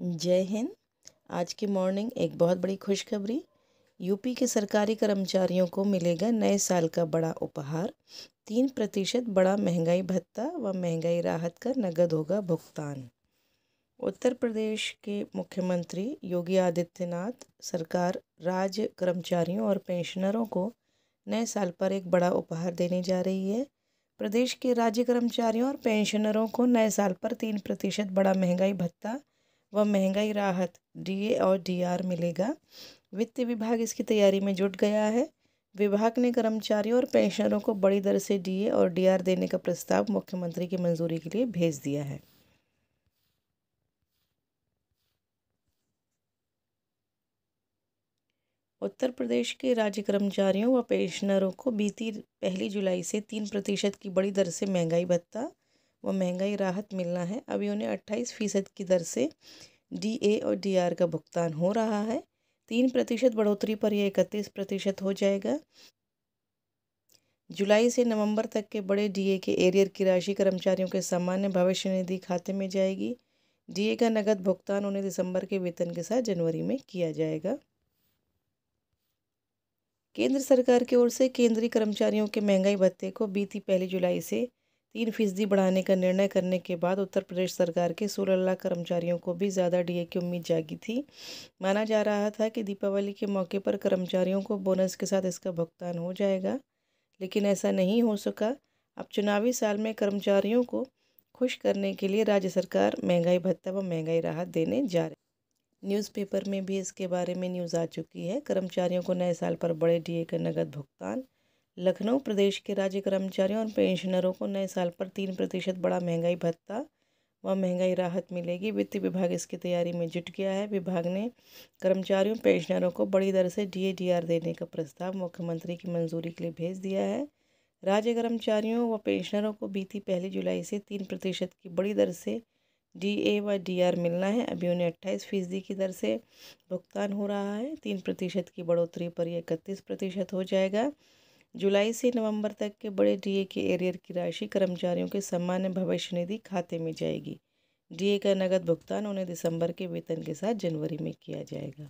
जय हिंद आज की मॉर्निंग एक बहुत बड़ी खुशखबरी यूपी के सरकारी कर्मचारियों को मिलेगा नए साल का बड़ा उपहार तीन प्रतिशत बड़ा महंगाई भत्ता व महंगाई राहत का नगद होगा भुगतान उत्तर प्रदेश के मुख्यमंत्री योगी आदित्यनाथ सरकार राज्य कर्मचारियों और पेंशनरों को नए साल पर एक बड़ा उपहार देने जा रही है प्रदेश के राज्य कर्मचारियों और पेंशनरों को नए साल पर तीन प्रतिशत बड़ा महंगाई भत्ता व महंगाई राहत डीए और डीआर मिलेगा वित्त विभाग इसकी तैयारी में जुट गया है विभाग ने कर्मचारियों और पेंशनरों को बड़ी दर से डीए और डीआर देने का प्रस्ताव मुख्यमंत्री की मंजूरी के लिए भेज दिया है उत्तर प्रदेश के राज्य कर्मचारियों व पेंशनरों को बीती पहली जुलाई से तीन प्रतिशत की बड़ी दर से महंगाई भत्ता व महंगाई राहत मिलना है अभी उन्हें अट्ठाईस फीसद की दर से डी ए और डी आर का भुगतान हो रहा है तीन प्रतिशत बढ़ोतरी पर यह इकतीस प्रतिशत हो जाएगा जुलाई से नवंबर तक के बड़े डीए के एरियर की राशि कर्मचारियों के सामान्य भविष्य निधि खाते में जाएगी डीए का नगद भुगतान उन्हें दिसंबर के वेतन के साथ जनवरी में किया जाएगा केंद्र सरकार की ओर से केंद्रीय कर्मचारियों के महंगाई भत्ते को बीती पहली जुलाई से तीन फीसदी बढ़ाने का निर्णय करने के बाद उत्तर प्रदेश सरकार के सोलह लाख कर्मचारियों को भी ज़्यादा डीए की उम्मीद जागी थी माना जा रहा था कि दीपावली के मौके पर कर्मचारियों को बोनस के साथ इसका भुगतान हो जाएगा लेकिन ऐसा नहीं हो सका अब चुनावी साल में कर्मचारियों को खुश करने के लिए राज्य सरकार महंगाई भत्ता व महंगाई राहत देने जा रही न्यूज़पेपर में भी इसके बारे में न्यूज़ आ चुकी है कर्मचारियों को नए साल पर बड़े डीए का नगद भुगतान लखनऊ प्रदेश के राज्य कर्मचारियों और पेंशनरों को नए साल पर तीन प्रतिशत बड़ा महंगाई भत्ता व महंगाई राहत मिलेगी वित्त विभाग इसकी तैयारी में जुट गया है विभाग ने कर्मचारियों पेंशनरों को बड़ी दर से डी देने का प्रस्ताव मुख्यमंत्री की मंजूरी के लिए भेज दिया है राज्य कर्मचारियों व पेंशनरों को बीती पहली जुलाई से तीन प्रतिशत की बड़ी दर से डी ए व डी आर मिलना है अभी उन्हें अट्ठाईस फीसदी की दर से भुगतान हो रहा है तीन प्रतिशत की बढ़ोतरी पर यह इकतीस प्रतिशत हो जाएगा जुलाई से नवंबर तक के बड़े डीए के एरियर की राशि कर्मचारियों के सामान्य भविष्य निधि खाते में जाएगी डीए का नगद भुगतान उन्हें दिसंबर के वेतन के साथ जनवरी में किया जाएगा